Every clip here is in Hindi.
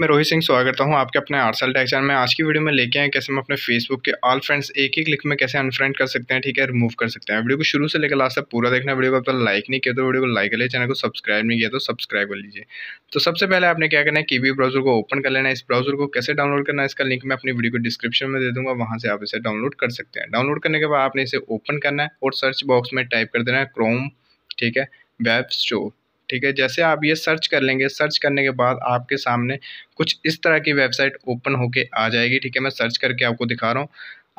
मैं रोहित सिंह स्वागत करता हूँ आपके अपने आर्सल टेक्चर में आज की वीडियो में लेके आए कैसे हम अपने फेसबुक के ऑल फ्रेंड्स एक ही लिख में कैसे अनफ्रेंड कर सकते हैं ठीक है रिमूव कर सकते हैं वीडियो को शुरू से लेकर लास्ट तक पूरा देखना वीडियो को अपना लाइक नहीं किया तो वीडियो को लाइक कर लिया चैनल को सब्सक्राइब नहीं किया तो सब्सक्राइब कर लीजिए तो सबसे पहले आपने क्या करना है वी ब्राउजर को ओपन कर लेना है इस ब्राउजर को कैसे डाउनलोड करना है इसका लिंक मैं अपनी वीडियो को डिस्क्रिप्शन में दे दूँगा वहाँ से आप इसे डाउनलोड कर सकते हैं डाउनलोड करने के बाद आपने इसे ओपन करना है और सर्च बॉक्स में टाइप कर देना है क्रोम ठीक है वेब स्टोर ठीक है जैसे आप ये सर्च कर लेंगे सर्च करने के बाद आपके सामने कुछ इस तरह की वेबसाइट ओपन होके आ जाएगी ठीक है मैं सर्च करके आपको दिखा रहा हूँ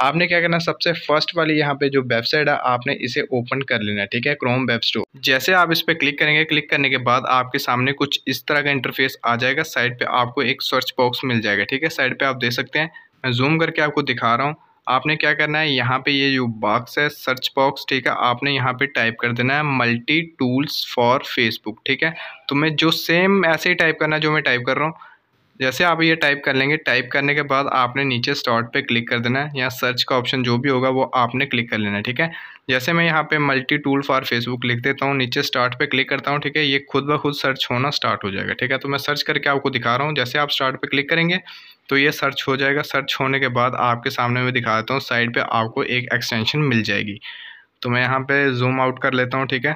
आपने क्या करना सबसे फर्स्ट वाली यहाँ पे जो वेबसाइट है आपने इसे ओपन कर लेना ठीक है क्रोम वेब स्टोर जैसे आप इस पर क्लिक करेंगे क्लिक करने के बाद आपके सामने कुछ इस तरह का इंटरफेस आ जाएगा साइड पे आपको एक सर्च बॉक्स मिल जाएगा ठीक है साइड पे आप देख सकते हैं मैं जूम करके आपको दिखा रहा हूँ आपने क्या करना है यहाँ पे ये जो बॉक्स है सर्च बॉक्स ठीक है आपने यहाँ पे टाइप कर देना है मल्टी टूल्स फॉर फेसबुक ठीक है तो मैं जो सेम ऐसे ही टाइप करना जो मैं टाइप कर रहा हूँ जैसे आप ये टाइप कर लेंगे टाइप करने के बाद आपने नीचे स्टार्ट पे क्लिक कर देना है यहाँ सर्च का ऑप्शन जो भी होगा वो आपने क्लिक कर लेना है ठीक है जैसे मैं यहाँ पे मल्टी टूल फॉर फेसबुक लिख देता हूँ नीचे स्टार्ट पे क्लिक करता हूँ ठीक है ये खुद ब खुद सर्च होना स्टार्ट हो जाएगा ठीक है तो मैं सर्च करके आपको दिखा रहा हूँ जैसे आप स्टार्ट पे क्लिक करेंगे तो ये सर्च हो जाएगा सर्च होने के बाद आपके सामने मैं दिखा देता हूँ साइड पर आपको एक एक्सटेंशन मिल जाएगी तो मैं यहाँ पर जूम आउट कर लेता हूँ ठीक है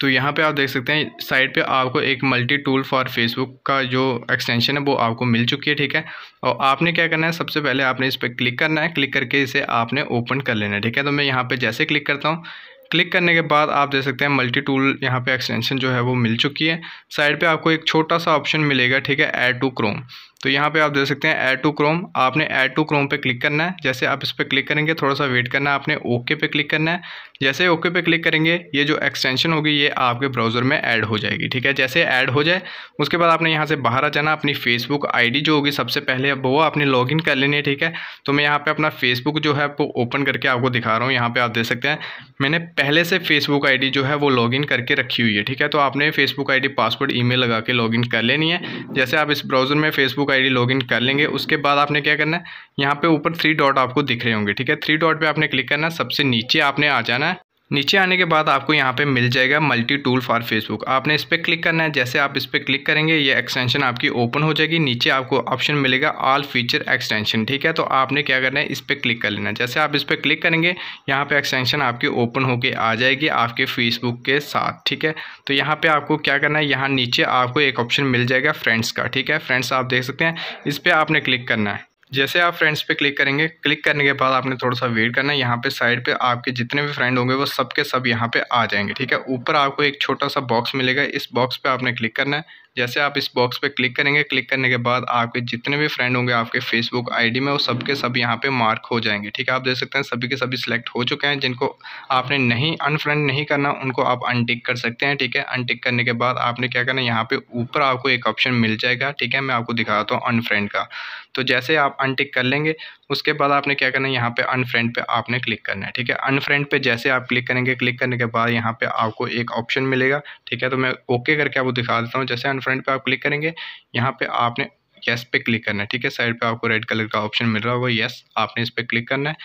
तो यहाँ पे आप देख सकते हैं साइड पे आपको एक मल्टी टूल फॉर फेसबुक का जो एक्सटेंशन है वो आपको मिल चुकी है ठीक है और आपने क्या करना है सबसे पहले आपने इस पर क्लिक करना है क्लिक करके इसे आपने ओपन कर लेना है ठीक है तो मैं यहाँ पर जैसे क्लिक करता हूँ क्लिक करने के बाद आप देख सकते हैं मल्टी टूल यहाँ पे एक्सटेंशन जो है वो मिल चुकी है साइड पे आपको एक छोटा सा ऑप्शन मिलेगा ठीक है ऐड टू क्रोम तो यहाँ पे आप देख सकते हैं एड टू क्रोम आपने एड टू क्रोम पे क्लिक करना है जैसे आप इस पर क्लिक करेंगे थोड़ा सा वेट करना है आपने ओके पे क्लिक करना है जैसे ओके पे क्लिक करेंगे ये जो एक्सटेंशन होगी ये आपके ब्राउज़र में ऐड हो जाएगी ठीक है जैसे ऐड हो जाए उसके बाद आपने यहाँ से बाहर आ जाना अपनी फेसबुक आई जो होगी सबसे पहले अब वो आपने लॉग कर लेनी है ठीक है तो मैं यहाँ पर अपना फेसबुक जो है आपको ओपन करके आपको दिखा रहा हूँ यहाँ पर आप देख सकते हैं मैंने पहले से फेसबुक आई जो है वो लॉग करके रखी हुई है ठीक है तो आपने फेसबुक आई पासवर्ड ई लगा के लॉग कर लेनी है जैसे आप इस ब्राउज़र में फेसबुक आईडी लॉगिन कर लेंगे उसके बाद आपने क्या करना है यहाँ पे ऊपर थ्री डॉट आपको दिख रहे होंगे ठीक है थ्री डॉट पे आपने क्लिक करना सबसे नीचे आपने आ जाना है नीचे आने के बाद आपको यहाँ पे मिल जाएगा मल्टी टूल फॉर फेसबुक आपने इस पर क्लिक करना है जैसे आप इस पर क्लिक करेंगे ये एक्सटेंशन आपकी ओपन हो जाएगी नीचे आपको ऑप्शन मिलेगा ऑल फीचर एक्सटेंशन ठीक है तो आपने क्या करना है इस पर क्लिक कर लेना जैसे आप इस पर क्लिक करेंगे यहाँ पे एक्सटेंशन आपकी ओपन होकर आ जाएगी आपके फेसबुक के साथ ठीक है तो यहाँ पर आपको क्या करना है यहाँ नीचे आपको एक ऑप्शन मिल जाएगा फ्रेंड्स का ठीक है फ्रेंड्स आप देख सकते हैं इस पर आपने क्लिक करना है जैसे आप फ्रेंड्स पे क्लिक करेंगे क्लिक करने के बाद आपने थोड़ा सा वेट करना है यहाँ पे साइड पे आपके जितने भी फ्रेंड होंगे वो सब के सब यहाँ पे आ जाएंगे ठीक है ऊपर आपको एक छोटा सा बॉक्स मिलेगा इस बॉक्स पे आपने क्लिक करना है जैसे आप इस बॉक्स पे क्लिक करेंगे क्लिक करने के बाद आपके जितने भी फ्रेंड होंगे आपके फेसबुक आई में वो सब के सब यहाँ पे मार्क हो जाएंगे ठीक है आप देख सकते हैं सभी के सभी सिलेक्ट हो चुके हैं जिनको आपने नहीं अनफ्रेंड नहीं करना उनको आप अनटिक कर सकते हैं ठीक है अनटिक करने के बाद आपने क्या करना है यहाँ पर ऊपर आपको एक ऑप्शन मिल जाएगा ठीक है मैं आपको दिखाता हूँ अनफ्रेंड का तो जैसे आप अनटिक कर लेंगे उसके बाद आपने क्या करना है यहाँ पे अनफ्रेंड पे आपने क्लिक करना है ठीक है अनफ्रेंड पे जैसे आप क्लिक करेंगे क्लिक करने के बाद यहाँ पे आपको एक ऑप्शन मिलेगा ठीक है तो मैं ओके करके आपको दिखा देता हूँ जैसे अनफ्रेंड पे आप क्लिक करेंगे यहाँ पे आपने येस पे क्लिक करना है ठीक है साइड पे आपको रेड कलर का ऑप्शन मिल रहा होगा येस आपने इस पर क्लिक करना है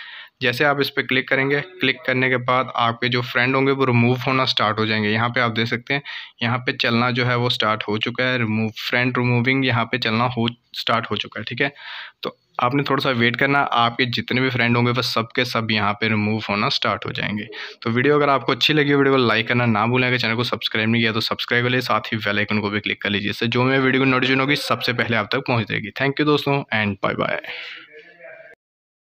जैसे आप इस पर क्लिक करेंगे क्लिक करने के बाद आपके जो फ्रेंड होंगे वो रिमूव होना स्टार्ट हो जाएंगे यहाँ पे आप देख सकते हैं यहाँ पे चलना जो है वो स्टार्ट हो चुका है रिमूव फ्रेंड रिमूविंग यहाँ पे चलना हो स्टार्ट हो चुका है ठीक है तो आपने थोड़ा सा वेट करना आपके जितने भी फ्रेंड होंगे वह सब के सब यहाँ पे रिमूव होना स्टार्ट हो जाएंगे तो वीडियो अगर आपको अच्छी लगी वीडियो को लाइक करना ना भूलें अगर चैनल को सब्सक्राइब नहीं किया तो सब्सक्राइब कर साथ ही वेलाइकन आइकन को भी क्लिक कर लीजिए इससे जो मेरे वीडियो को नोटिफिकेशन होगी सबसे पहले आप तक पहुँच जाएगी थैंक यू दोस्तों एंड बाय बाय